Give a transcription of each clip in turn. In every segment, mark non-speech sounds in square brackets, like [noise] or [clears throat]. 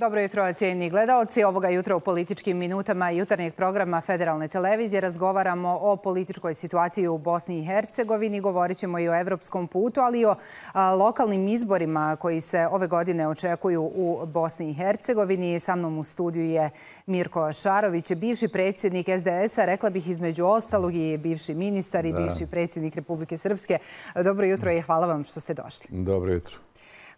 Dobro jutro, cijeni gledalci. Ovoga jutra u političkim minutama jutarnjeg programa Federalne televizije razgovaramo o političkoj situaciji u Bosni i Hercegovini. Govorit ćemo i o evropskom putu, ali i o lokalnim izborima koji se ove godine očekuju u Bosni i Hercegovini. Sa mnom u studiju je Mirko Šarović, bivši predsjednik SDS-a, rekla bih između ostalog i bivši ministar i bivši predsjednik Republike Srpske. Dobro jutro i hvala vam što ste došli. Dobro jutro.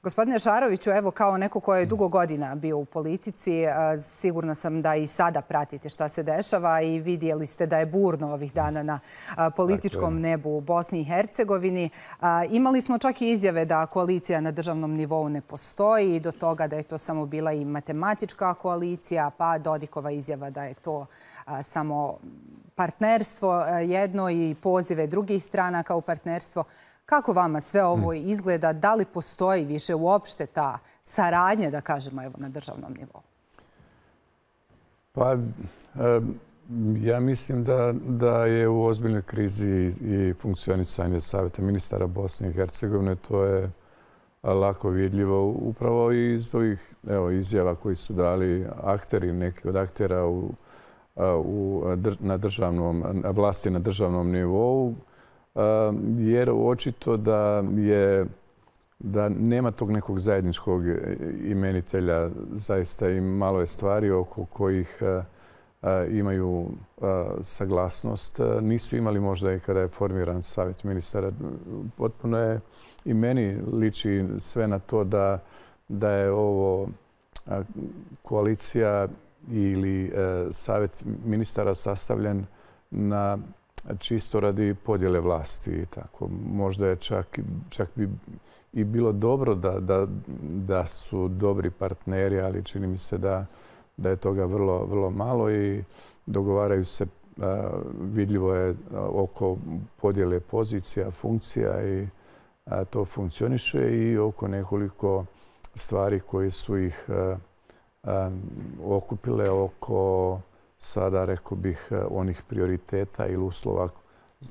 Gospodine Šaroviću, evo kao neko koje je dugo godina bio u politici, sigurno sam da i sada pratite šta se dešava i vidjeli ste da je burno ovih dana na političkom nebu u Bosni i Hercegovini. Imali smo čak i izjave da koalicija na državnom nivou ne postoji i do toga da je to samo bila i matematička koalicija, pa Dodikova izjava da je to samo partnerstvo jedno i pozive drugih stranaka u partnerstvo. Kako vama sve ovo mm. izgleda? Da li postoji više uopšte ta saradnja, da kažemo, na državnom nivou? Pa, ja mislim da je u ozbiljnoj krizi i funkcionisanje Saveta ministara Bosne i Hercegovine. To je lako vidljivo upravo iz ovih izjava koji su dali akteri, neki od aktera na vlasti na državnom nivou. Ehm, jer očito da je da nema tog nekog zajedničkog imenitelja. Zaista i malo je stvari oko kojih e, e, imaju e, saglasnost. Nisu imali možda i kada je formiran savjet ministara. Potpuno je i meni liči sve na to da je ovo koalicija ili savjet ministara sastavljen na čisto radi podjele vlasti. Možda je čak i bilo dobro da su dobri partneri, ali čini mi se da je toga vrlo malo i dogovaraju se, vidljivo je oko podjele pozicija, funkcija i to funkcioniše i oko nekoliko stvari koje su ih okupile oko sada, rekao bih, e, onih prioriteta ili uslova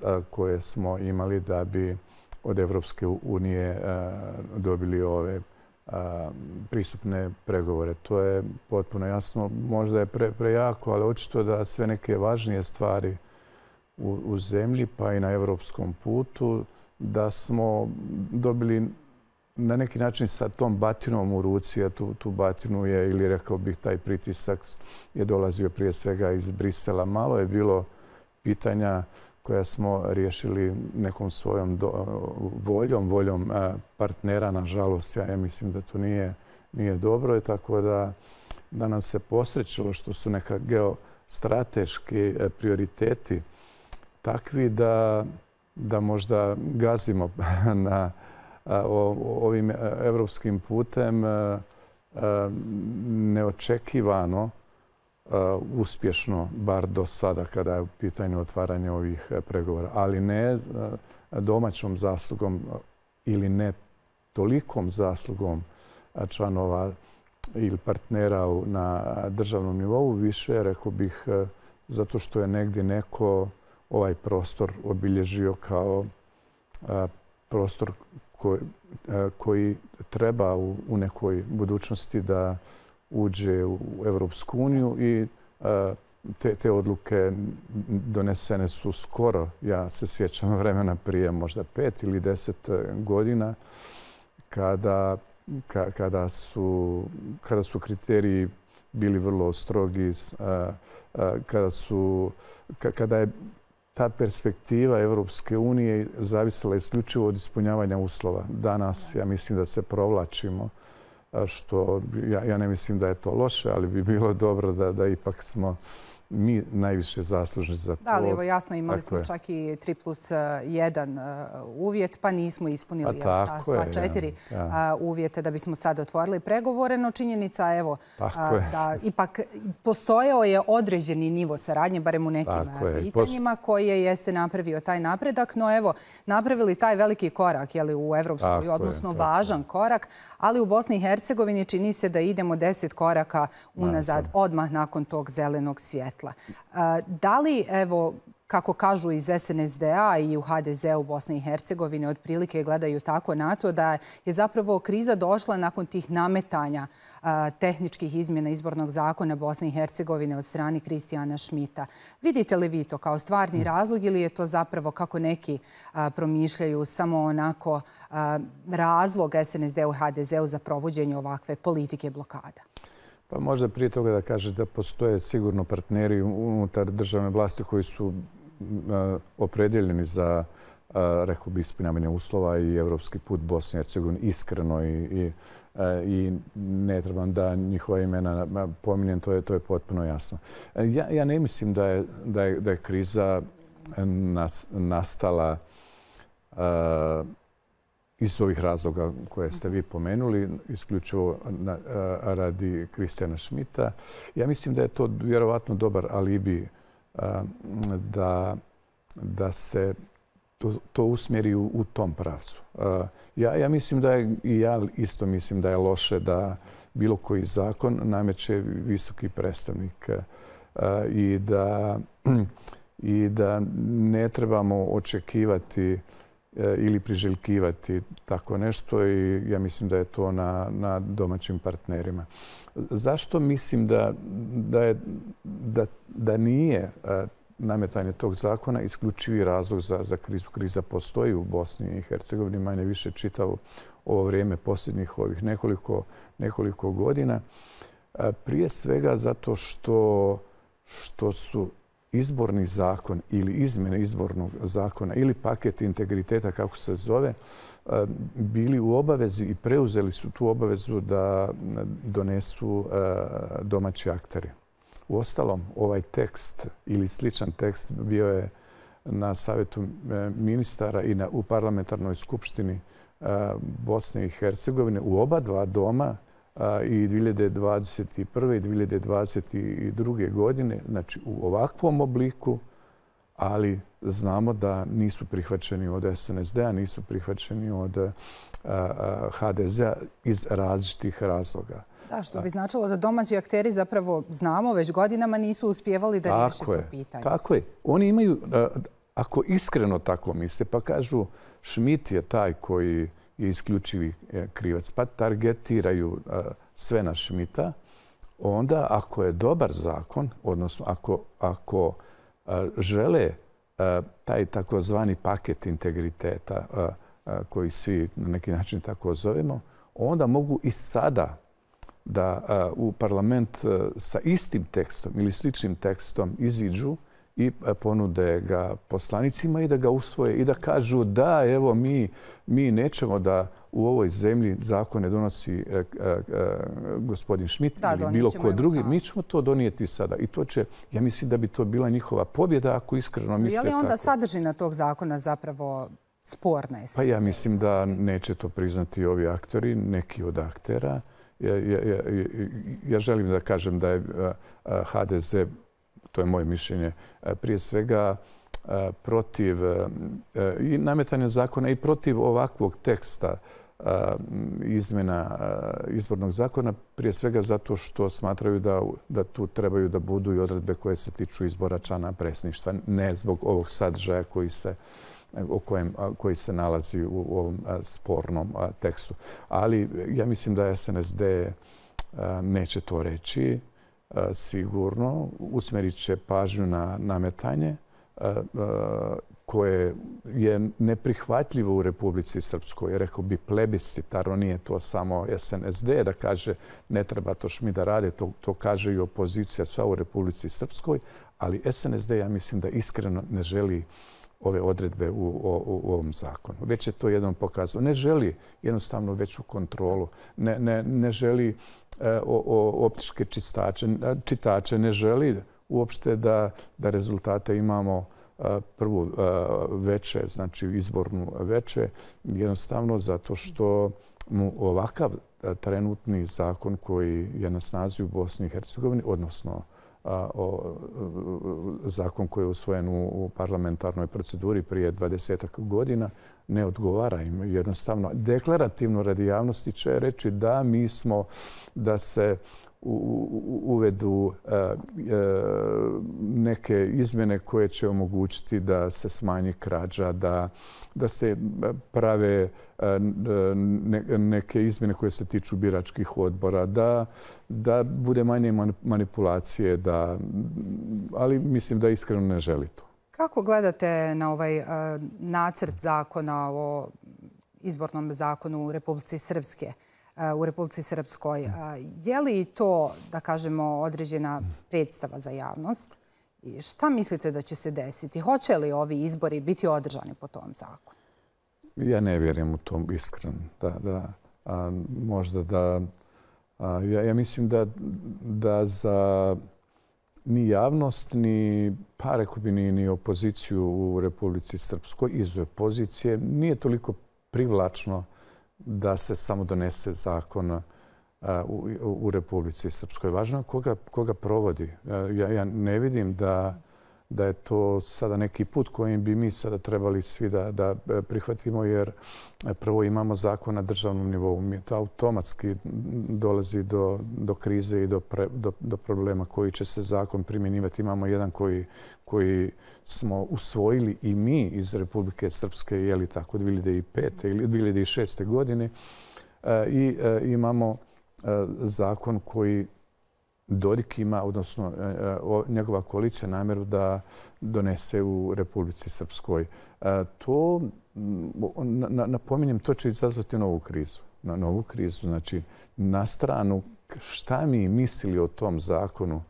e, koje smo imali da bi od Evropske unije e, dobili ove pristupne pregovore. To je potpuno jasno. Možda je prejako, ali očito da sve neke važnije stvari u zemlji pa i na evropskom putu da smo dobili na neki način sa tom batinom u ruci, a tu batinu je, ili rekao bih, taj pritisak je dolazio prije svega iz Brisela. Malo je bilo pitanja koja smo riješili nekom svojom voljom, voljom partnera, nažalost. Ja mislim da to nije dobro. Tako da nam se posrećilo što su neka geostrateški e, prioriteti takvi da možda gazimo [laughs] na ovim e, evropskim putem e, e, neočekivano uspješno, bar do sada kada je u pitanju otvaranja ovih pregovora, ali ne domaćom zaslugom ili ne tolikom zaslugom članova ili partnera na državnom nivou, više, rekao bih, zato što je negdje neko ovaj prostor obilježio kao prostor E, koji treba u nekoj budućnosti da uđe u Evropsku uniju i e, te odluke donesene su skoro, ja se sjećam vremena prije možda pet ili deset e, godina, kada su kriteriji bili vrlo strogi, kada je ta perspektiva Evropske unije zavisila isključivo od ispunjavanja uslova. Danas ja mislim da se provlačimo, što ja ne mislim da je to loše, ali bi bilo dobro da ipak smo mi najviše zaslužni za to. Da, ali evo jasno imali smo čak i 3 plus 1 e, e, uvjet, pa nismo ispunili pa sva četiri uvjete da bismo sad otvorili pregovore. No činjenica je da ipak postojao je određeni nivo saradnje, barem u nekim pitanjima, koji je jeste napravio taj napredak. No evo, napravili taj veliki korak u Evropskoj, odnosno važan korak, ali u Bosni i Hercegovini čini se da idemo 10 koraka unazad odmah nakon tog zelenog svijeta dotle. Da li, evo, kako kažu iz SNSD-a i u HDZ-u u Bosni i Hercegovini, otprilike gledaju tako na to da je zapravo kriza došla nakon tih nametanja tehničkih izmjena izbornog zakona Bosne i Hercegovine od strani Kristijana Šmita. Vidite li vi to kao stvarni razlog ili je to zapravo kako neki promišljaju samo onako razlog SNSD-u i HDZ-u za provođenje ovakve politike blokada? Pa možda prije toga da kaže da postoje sigurno partneri unutar državne vlasti koji su opredeljeni za rekao bi ispunjavanje uslova i evropski put Bosne i Hercegovine iskreno i, i, ne trebam da njihova imena pominjem, to je, to je potpuno jasno. E, ja, ja ne mislim da je, da je, da je kriza nastala iz ovih razloga koje ste vi pomenuli, isključivo radi Kristjana Šmita. Ja mislim da je to vjerovatno dobar alibi da se to usmjeri u tom pravcu. Ja mislim da je, i ja isto mislim da je loše da bilo koji zakon nameće visoki predstavnik [clears throat] i da ne trebamo očekivati E, ili priželjkivati tako nešto i ja mislim da je to na domaćim partnerima. Zašto mislim da nije e, nametanje tog zakona isključivi razlog za krizu? Kriza postoji u Bosni i Hercegovini, manje više čitavo ovo vrijeme posljednjih ovih nekoliko godina. E, prije svega zato što su izborni zakon ili izmjene izbornog zakona ili paket integriteta, kako se zove, eh, bili u obavezi i preuzeli su tu obavezu da eh, donesu eh, domaći aktari. U ostalom, ovaj tekst ili sličan tekst bio je na Savjetu ministara i u Parlamentarnoj skupštini Bosne i Hercegovine u oba dva doma, i 2021. i 2022. godine, znači u ovakvom obliku, ali znamo da nisu prihvaćeni od SNSD-a, nisu prihvaćeni od HDZ-a iz različitih razloga. Da, što bi značilo da domaći akteri zapravo znamo već godinama nisu uspjevali da riješi to pitanje. Tako je. Oni imaju, ako iskreno tako misle, pa kažu Šmit je taj koji je isključivi e, krivac, pa targetiraju e, sve naše mita, onda ako je dobar zakon, odnosno ako e, žele taj takozvani paket integriteta koji svi na neki način tako zovemo, onda mogu i sada da u parlament sa istim tekstom ili sličnim tekstom iziđu i e, ponude ga poslanicima i da ga usvoje i da kažu da evo mi nećemo da u ovoj zemlji zakone donosi e, e, gospodin Šmit ili bilo ko drugi, mi ćemo to donijeti sada. I to će, ja mislim da bi to bila njihova pobjeda, ako iskreno misle tako. Je li onda sadržina tog zakona zapravo sporna? Pa ja mislim da neće to priznati ovi aktori, neki od aktera. Ja želim da kažem da je HDZ to je moje mišljenje, e, prije svega e, protiv e, i nametanja zakona i protiv ovakvog teksta izmjena izbornog zakona, prije svega zato što smatraju da tu trebaju da budu i odredbe koje se tiču izbora člana presništva, ne zbog ovog sadržaja koji se koji se nalazi u ovom spornom tekstu. Ali ja mislim da SNSD neće to reći. E, sigurno usmerit će pažnju na nametanje e, e, koje je neprihvatljivo u Republici Srpskoj. Rekao bi plebiscitarno, nije to samo SNSD da kaže ne treba to šmi da rade, to kaže i opozicija sva u Republici Srpskoj, ali SNSD ja mislim da iskreno ne želi ove odredbe u ovom zakonu. Već je to jednom pokazano. Ne želi jednostavno veću kontrolu. Ne želi e, optičke čitače. Ne želi uopšte da rezultate imamo e, prvu e, veče, znači izbornu veče. Jednostavno zato što mu ovakav trenutni zakon koji je na snazi u Bosni i Hercegovini, odnosno zakon koji je usvojen u parlamentarnoj proceduri prije 20 godina, ne odgovara im jednostavno. Deklarativno radi javnosti će reći da mi smo, da se uvedu e, e, neke izmjene koje će omogućiti da se smanji krađa, da se e, prave neke izmjene koje se tiču biračkih odbora, da bude manje manipulacije, ali mislim da iskreno ne želi to. Kako gledate na ovaj nacrt zakona o izbornom zakonu u Republici Srpske? Kako gledate na ovaj nacrt zakona o izbornom zakonu u Republici Srpske? u Republici Srpskoj. Je li to, da kažemo, određena predstava za javnost? Šta mislite da će se desiti? Hoće li ovi izbori biti održani po tom zakonu? Ja ne vjerujem u tom iskren. Možda da... Ja mislim da za ni javnost, ni parekubini, ni opoziciju u Republici Srpskoj, izuje pozicije, nije toliko privlačno da se samo donese zakon uh, u Republici Srpskoj. Važno je koga provodi. Uh, ja ne vidim da da je to sada neki put kojim bi mi sada trebali svi da e, prihvatimo, jer e, prvo imamo zakon na državnom nivou. To automatski dolazi do krize i do problema koji će se zakon primjenivati. Imamo jedan koji smo usvojili i mi iz Republike Srpske, je li tako, 2005. ili 2006. godine. E, I imamo zakon koji Dodik ima, odnosno e, e, njegova koalicija namjeru da donese u Republici Srpskoj. E, to, napominjem, to će izazvati novu krizu. Na novu krizu, znači, na stranu šta mi mislili o tom zakonu,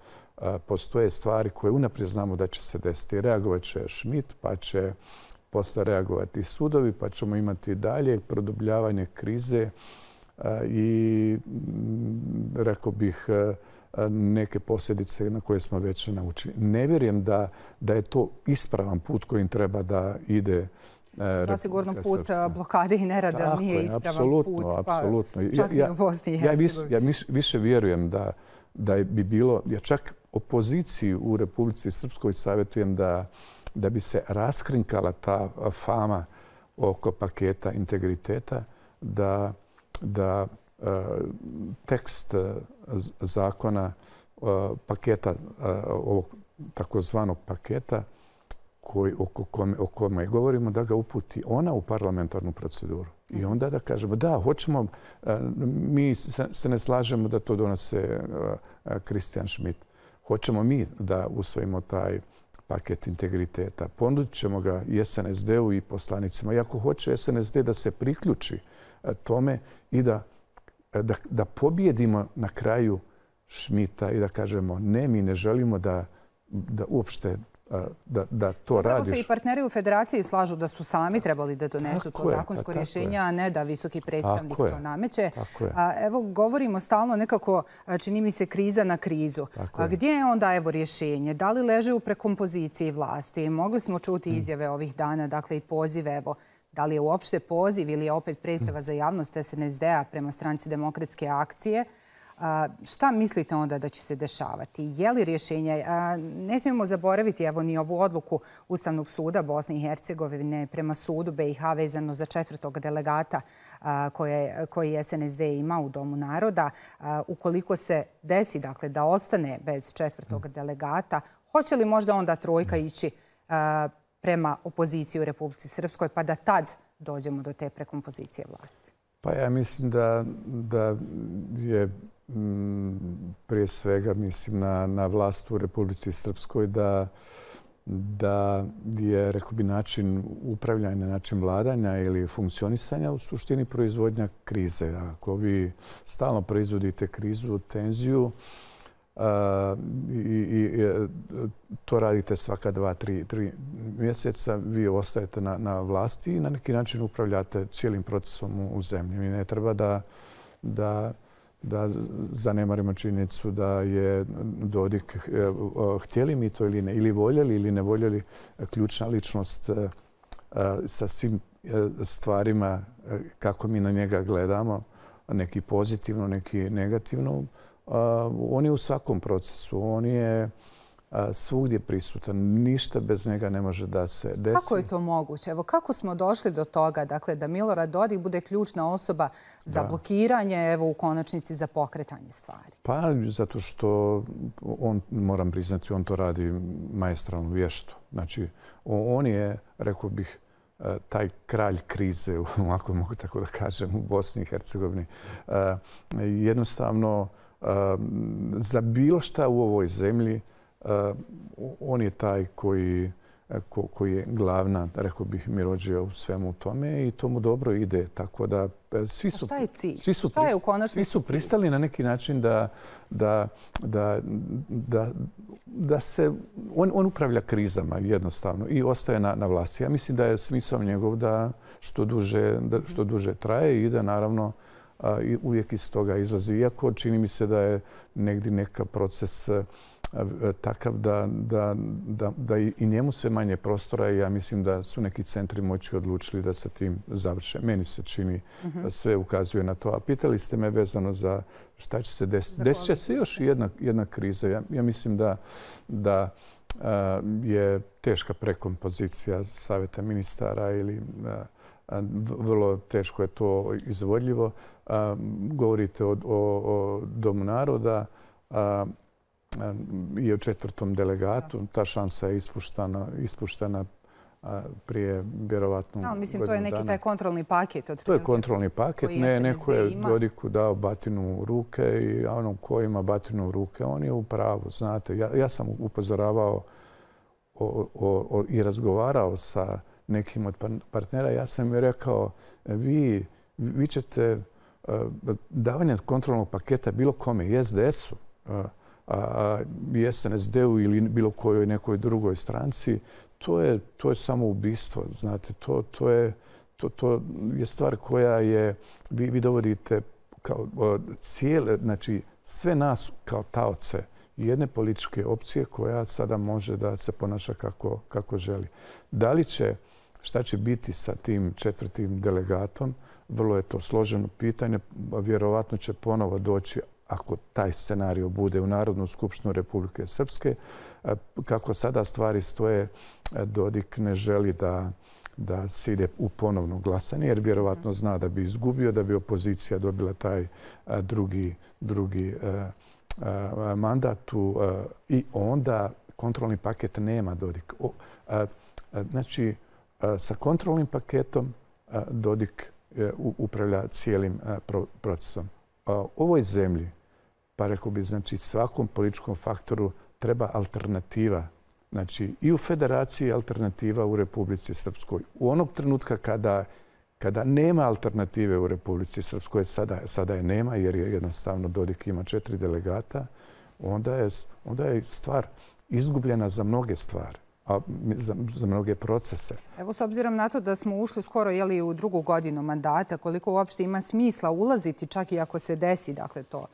postoje stvari koje unaprijed znamo da će se desiti. Reagovat će Schmidt, pa će posle reagovati sudovi, pa ćemo imati dalje produbljavanje krize i, rekao bih, neke posljedice na koje smo već naučili. Ne vjerujem da je to ispravan put kojim treba da ide e, Zasigurno put blokade i nerada nije ispravan put, pa čak i u Bosni i Ja više vjerujem da bi bilo, ja čak opoziciji u Republici Srpskoj savjetujem da bi se raskrinkala ta fama oko paketa integriteta, da E, tekst e, zakona, e, paketa, ovog takozvanog paketa o kome govorimo, da ga uputi ona u parlamentarnu proceduru. I mhm. onda da kažemo da, hoćemo, mi se ne slažemo da to donose Kristijan Schmidt. Hoćemo mi da usvojimo taj paket integriteta. Ponudit ćemo ga i SNSD-u i poslanicima. I ako hoće SNSD da se priključi tome i da E, da pobjedimo na kraju Šmita i da kažemo ne, mi ne želimo da uopšte e, da to radiš. Zapravo se i partneri u federaciji slažu da su sami trebali da donesu to zakonsko rješenje, a ne da visoki predstavnik to nameće. Evo, govorimo stalno nekako, e, čini mi se, kriza na krizu. Gdje je onda evo rješenje? Da li leže u prekompoziciji vlasti? Mogli smo čuti mm. izjave ovih dana, dakle i pozive, evo, Da li je uopšte poziv ili je opet predstava za javnost SNSD-a prema stranci demokratske akcije? Šta mislite onda da će se dešavati? Je li rješenje? Ne smijemo zaboraviti ni ovu odluku Ustavnog suda Bosne i Hercegovine prema sudu BiH vezano za četvrtog delegata koji SNSD ima u Domu naroda. Ukoliko se desi dakle, da ostane bez četvrtog delegata, hoće li možda onda trojka ići prema opoziciji u Republici Srpskoj, pa da tad dođemo do te prekompozicije vlasti? Pa ja mislim da, da je mm, prije svega mislim na, na vlast u Republici Srpskoj da, da je rekao bi, način upravljanja, način vladanja ili funkcionisanja u suštini proizvodnja krize. Ako vi stalno proizvodite krizu, tenziju, i e, to radite svaka dva, tri mjeseca, vi ostajete na vlasti i na neki način upravljate cijelim procesom u zemlji. Mi ne treba da zanemarimo činjenicu da je Dodik e, e, htjeli mi to ili ne, ili voljeli ili ne voljeli ključna ličnost sa svim stvarima kako mi na njega gledamo, neki pozitivno, neki negativno, on je u svakom procesu, on je svugdje prisutan. Ništa bez njega ne može da se desi. Kako je to moguće? Evo, kako smo došli do toga dakle, da Milorad Dodik bude ključna osoba za blokiranje, evo, u konačnici za pokretanje stvari? Pa, zato što on, moram priznati, on to radi majestralno vještu. Znači, on je, rekao bih, e, taj kralj krize, [laughs] ako mogu tako da kažem, u Bosni i Hercegovini. E, jednostavno, za bilo šta u ovoj zemlji, on je taj koji e, koji je glavna, rekao bih, mirođija u svemu tome i to mu dobro ide. Tako da e, svi su... Šta je Svi su pristali na neki način da se... On upravlja krizama jednostavno i ostaje na vlasti. Ja mislim da je smisao njegov da što duže traje i da naravno uvijek iz toga izlazi. Iako čini mi se da je negdje neka proces takav da i njemu sve manje prostora i ja mislim da su neki centri moći odlučili da sa tim završe. Meni se čini da mhm. sve ukazuje na to. A pitali ste me vezano za šta će se desiti. Desit će se još jedna kriza. Ja mislim da je teška prekompozicija Saveta ministara ili vrlo teško je to izvodljivo. Govorite o Domu naroda i o četvrtom delegatu. Ta šansa je ispuštena prije vjerovatno godinu dana. Mislim, to je neki taj kontrolni paket. To je kontrolni paket. Ne, Neko je Dodiku dao batinu u ruke i onom ko ima batinu u ruke, on je upravo. Ja sam upozoravao i razgovarao sa nekim od partnera, ja sam mi rekao, e, vi ćete e, davanje kontrolnog paketa bilo kome, SDS-u, i SNSD-u ili bilo kojoj nekoj drugoj stranci, to je samo ubistvo. Znate, to je To je stvar koja je, vi dovodite kao cijele, znači sve nas kao taoce jedne političke opcije koja sada može da se ponaša kako želi. Da li će šta će biti sa tim četvrtim delegatom. Vrlo je to složeno pitanje. Vjerovatno će ponovo doći ako taj scenario bude u Narodnu skupštinu Republike Srpske. E, kako sada stvari stoje, e, Dodik ne želi da da se ide u ponovno glasanje, jer vjerovatno zna da bi izgubio, da bi opozicija dobila taj e, drugi mandat. I onda kontrolni paket nema, Dodik. Znači, Eh, sa kontrolnim paketom eh, Dodik eh, upravlja cijelim procesom. Ovoj zemlji, pa rekao bi, znači svakom političkom faktoru treba alternativa. Znači i u federaciji alternativa u Republici Srpskoj. U onog trenutka kada kada nema alternative u Republici Srpskoj, sada je nema jer je jednostavno Dodik ima četiri delegata, onda je stvar izgubljena za mnoge stvari za mnoge procese. Evo, s obzirom na to da smo ušli skoro u drugu godinu mandata, koliko uopšte ima smisla ulaziti, čak i ako se desi dakle, to,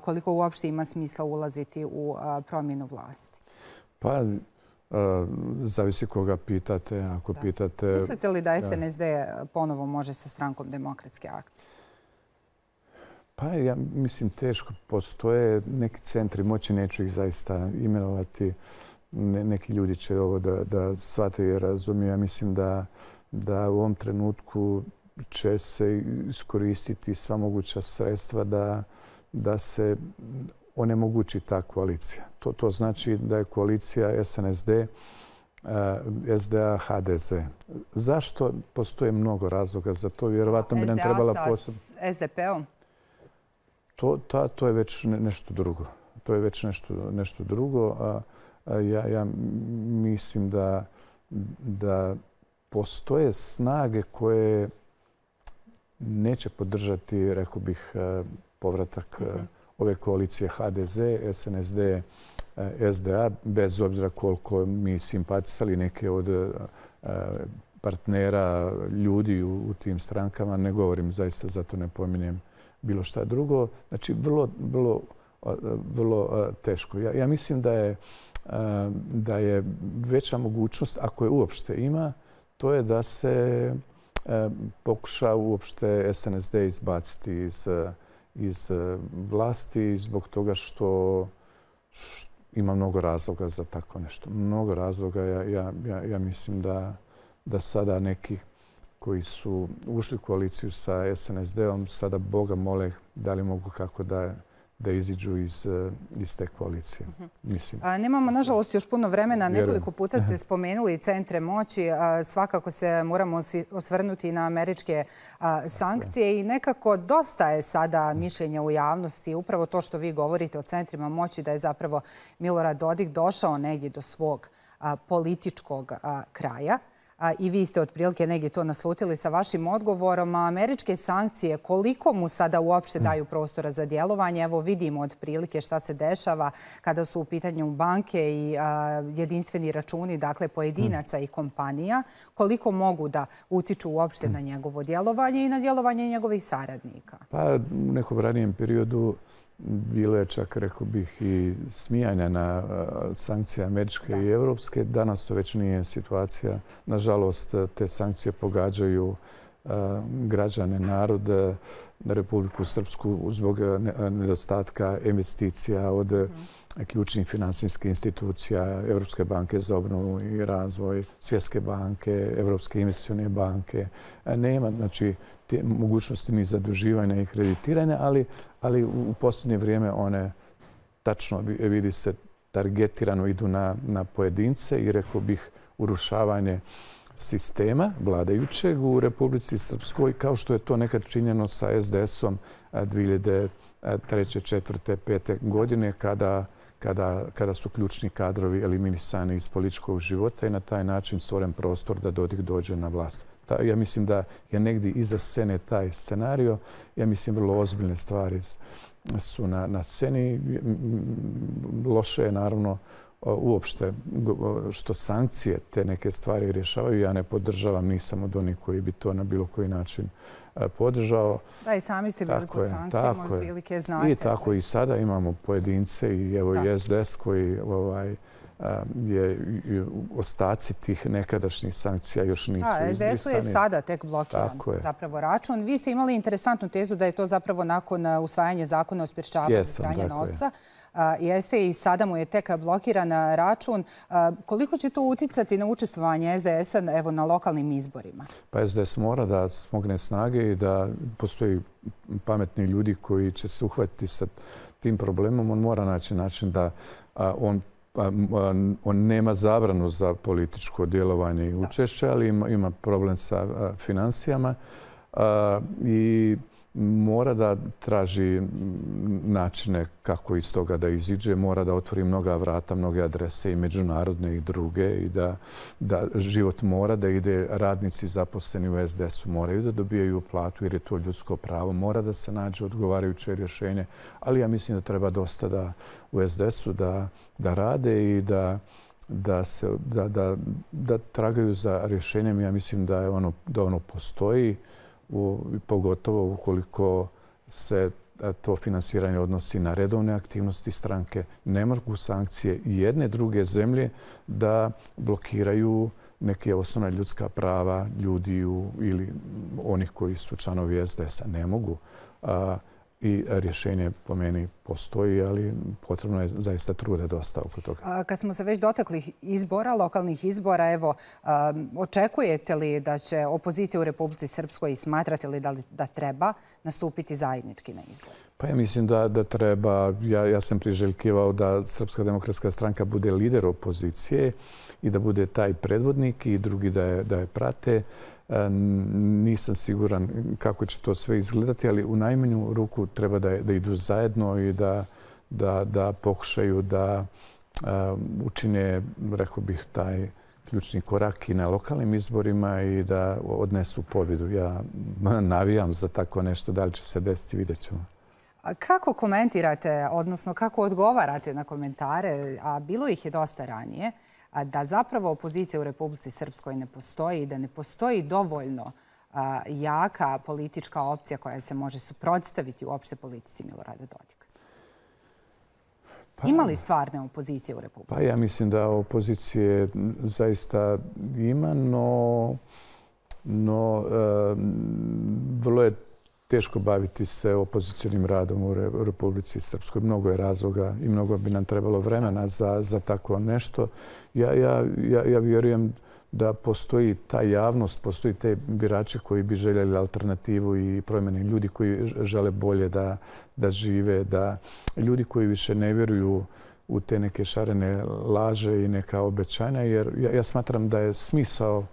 koliko uopšte ima smisla ulaziti u promjenu vlasti? Pa, zavisi koga pitate. Mislite li da SNSD ponovo može sa strankom demokratske akcije? Pa, ja mislim, teško postoje neki centri moći, neću ih zaista imenovati, neki ljudi će ovo da, da shvate i razumiju. Ja mislim da, da u ovom trenutku će se iskoristiti sva moguća sredstva da, da se onemogući ta koalicija. To, to znači da je koalicija SNSD, eh, SDA, HDZ. Zašto? Postoje mnogo razloga za to. Vjerovatno bi nam trebala posebno... SDA sa SDP-om? To, to je već nešto drugo. To je već nešto, nešto drugo. A, ja, ja mislim da, da postoje snage koje neće podržati, rekao bih, e, povratak e, mhm. ove koalicije HDZ, SNSD, e, SDA, bez obzira koliko mi simpatisali neke od partnera, ljudi u tim strankama. Ne govorim, zaista zato ne pominjem bilo šta drugo. Znači, vrlo, vrlo vrlo teško. Ja mislim da je veća mogućnost, ako je uopšte ima, to je da se pokuša uopšte SNSD izbaciti iz vlasti zbog toga što ima mnogo razloga za tako nešto. Mnogo razloga. Ja mislim da sada neki koji su ušli u koaliciju sa SNSD-om sada Boga mole da li mogu kako da je da iziđu iz eh, te koalicije. Mhm. Nemamo, nažalost, još puno vremena. Nekoliko puta ste spomenuli centre moći. Svakako se moramo osvrnuti na američke sankcije i nekako dosta je sada mhm. mišljenja u javnosti. Upravo to što vi govorite o centrima moći, da je zapravo Milorad Dodik došao negdje do svog političkog kraja. I vi ste otprilike negdje to naslutili sa vašim odgovorom. Američke sankcije koliko mu sada uopšte mm. daju prostora za djelovanje? Evo vidimo otprilike šta se dešava kada su u pitanju banke i jedinstveni računi, dakle pojedinaca mm. i kompanija. Koliko mogu da utiču uopšte mm. na njegovo djelovanje i na djelovanje njegovih saradnika? Pa u nekom ranijem periodu bilo je čak, rekao bih, i smijanja na sankcije američke i evropske. Danas to već nije situacija. Nažalost, te sankcije pogađaju građane naroda, na Republiku Srpsku zbog eh, eh, nedostatka investicija od eh, mhm. ključnih finansijskih institucija, Evropske banke za obnovu i razvoj, Svjetske banke, Evropske investicijone banke. Nema znači, te mogućnosti ni zaduživanja i kreditiranja, ali, ali u posljednje vrijeme one tačno vidi se targetirano idu na, na pojedince i rekao bih urušavanje sistema vladajućeg u Republici Srpskoj, kao što je to nekad činjeno sa SDS-om 2003. četvrte, pete godine, kada kada su ključni kadrovi eliminisani iz političkog života i na taj način stvoren prostor da Dodik dođe na vlast. Ja mislim da je negdje iza scene taj scenario. Ja mislim vrlo ozbiljne stvari su na sceni. Loše je naravno uopšte što sankcije te neke stvari rješavaju. Ja ne podržavam, nisam od onih koji bi to na bilo koji način e, podržao. Da, i sami ste bili kod sankcije, moj bilike znate. I tako i sada imamo pojedince i evo i SDS koji ovaj, e, je ostaci tih nekadašnjih sankcija još nisu izbisani. sds je sada tek blokiran zapravo račun. Vi ste imali interesantnu tezu da je to zapravo nakon e, usvajanja zakona o spirčavanju pranja novca. Jesam, tako je jeste i sada mu je tek blokiran račun. Koliko će to uticati na učestvovanje SDS-a na lokalnim izborima? Pa SDS mora da smogne snage i da postoji pametni ljudi koji će se uhvatiti sa tim problemom. On mora naći način da on On nema zabranu za političko djelovanje i učešće, ali ima problem sa financijama. I mora da traži načine kako iz toga da iziđe, mora da otvori mnoga vrata, mnoge adrese i međunarodne i druge i da, da život mora da ide, radnici zaposleni u SDS-u moraju da dobijaju platu jer je to ljudsko pravo, mora da se nađe odgovarajuće rješenje, ali ja mislim da treba dosta da u SDS-u da, da rade i da da, se, da, da, da tragaju za rješenjem. Ja mislim da, je ono, da ono postoji pogotovo ukoliko se e, to finansiranje odnosi na redovne aktivnosti stranke, ne mogu sankcije jedne druge zemlje da blokiraju neke osnovne ljudska prava ljudi ili onih koji su članovi SDS-a. Ne mogu i rješenje po meni postoji, ali potrebno je zaista truda dosta oko toga. Kad smo se već dotakli izbora, lokalnih izbora, evo, očekujete li da će opozicija u Republici Srpskoj smatrate li da treba nastupiti zajednički na izbor? Pa ja mislim da treba. Ja sam priželjkivao da Srpska demokratska stranka bude lider opozicije i da bude taj predvodnik i drugi da je prate. Nisam siguran kako će to sve izgledati, ali u najmanju ruku treba da idu zajedno i da pokušaju da učine, rekao bih, taj ključni korak i na lokalnim izborima i da odnesu pobjedu. Ja [laughs] navijam za tako nešto, da li će se desiti, vidjet ćemo. Kako komentirate, odnosno kako odgovarate na komentare, a bilo ih je dosta ranije, da zapravo opozicija u Republici Srpskoj ne postoji i da ne postoji dovoljno jaka politička opcija koja se može suprotstaviti opšte politici Milorada Dodika. Pa- ima li stvarne opozicije u Republici? Pa ja mislim da opozicije zaista ima, no vrlo je teško baviti se opozicijalnim radom u Republici Srpskoj. Mnogo je razloga i mnogo bi nam trebalo vremena za tako nešto. Ja vjerujem da postoji ta javnost, postoji te birače koji bi željeli alternativu i promjene ljudi koji žele bolje da žive, da ljudi koji više ne vjeruju u te neke šarene laže i neka obećanja, jer ja smatram da je smisao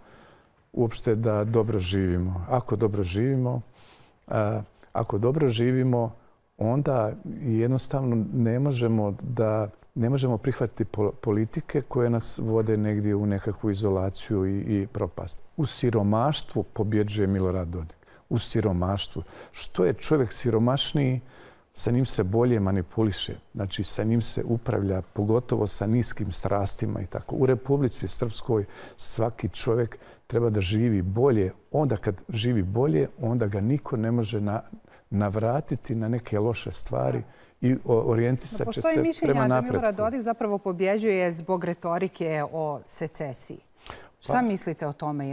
uopšte da dobro živimo. Ako dobro živimo, ako dobro živimo, onda jednostavno ne možemo da ne možemo prihvatiti politike koje nas vode negdje u nekakvu izolaciju i propast. U siromaštvu pobjeđuje Milorad Dodik. U siromaštvu. Što je čovjek siromašniji, sa njim se bolje manipuliše, znači sa njim se upravlja, pogotovo sa niskim strastima i tako. U Republici Srpskoj svaki čovjek treba da živi bolje. Onda kad živi bolje, onda ga niko ne može navratiti na neke loše stvari i orijentisat će se prema napretku. Postoji mišljenja da Milorad Dodik zapravo pobjeđuje zbog retorike o secesiji. Pa. Šta mislite o tome?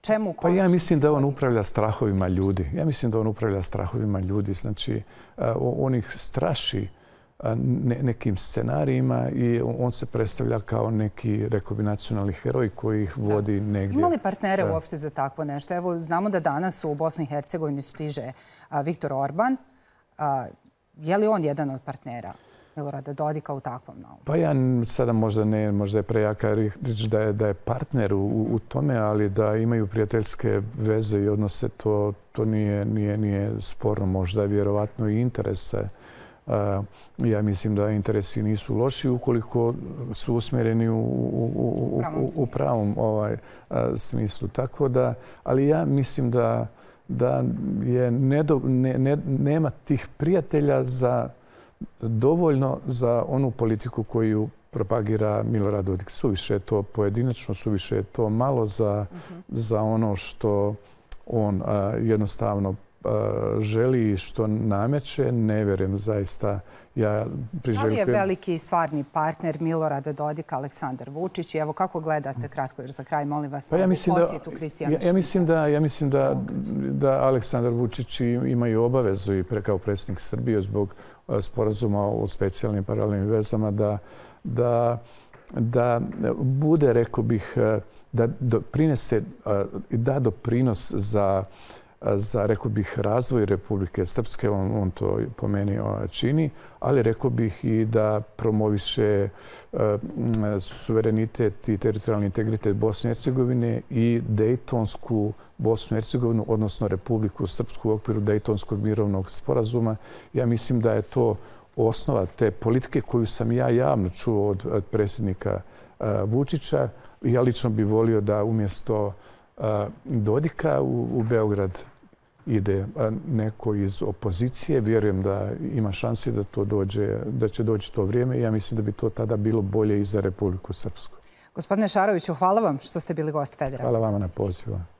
Čemu pa ja mislim da on upravlja strahovima ljudi. Ja mislim da on upravlja strahovima ljudi. Znači, e, on ih straši e, nekim scenarijima i on se predstavlja kao neki, rekao bi, nacionalni heroj koji ih vodi negdje. Imali partnere e. uopšte za takvo nešto? Evo, znamo da danas u Bosni i Hercegovini stiže Viktor Orban. Je li on jedan od partnera? Milorada Dodika u takvom naumu? Pa ja sada možda ne, možda je prejaka reč da je, da je partner u, u tome, ali da imaju prijateljske veze i odnose, to, to nije, nije, nije sporno. Možda je vjerovatno i interese. Ja mislim da interesi nisu loši ukoliko su usmjereni u, u, u, u, pravom ovaj, smislu. Tako da, ali ja mislim da da je ne, ne, nema tih prijatelja za dovoljno za onu politiku koju propagira Milorad Dodik. Suviše je to pojedinačno, suviše je to malo za mhm. ono što on jednostavno Pa, želi i što nameće, ne verujem zaista. Da li je veliki i stvarni partner Milorada Dodika Aleksandar Vučić? Evo kako gledate kratko, jer za kraj molim vas pa na posjetu Kristijana Štika. Ja mislim da Aleksandar Vučić imaju obavezu i kao predsjednik Srbije zbog e, sporazuma o specijalnim paralelnim vezama da da bude, reko bih, e, da doprinese, e, da doprinos za za, rekao bih, razvoj Republike Srpske, on to po meni čini, ali rekao bih i da promoviše suverenitet i teritorijalni integritet Bosne i Hercegovine i Dejtonsku Bosnu i Hercegovinu, odnosno Republiku Srpsku u okviru Dejtonskog mirovnog sporazuma. Ja mislim da je to osnova te politike koju sam ja javno čuo od predsjednika Vučića. Ja lično bih volio da umjesto Dodika u Beograd ide neko iz opozicije. Vjerujem da ima šanse da, to dođe, da će doći to vrijeme. Ja mislim da bi to tada bilo bolje i za Republiku Srpsku. Gospodine Šaroviću, hvala vam što ste bili gost Federa. Hvala vama na pozivu.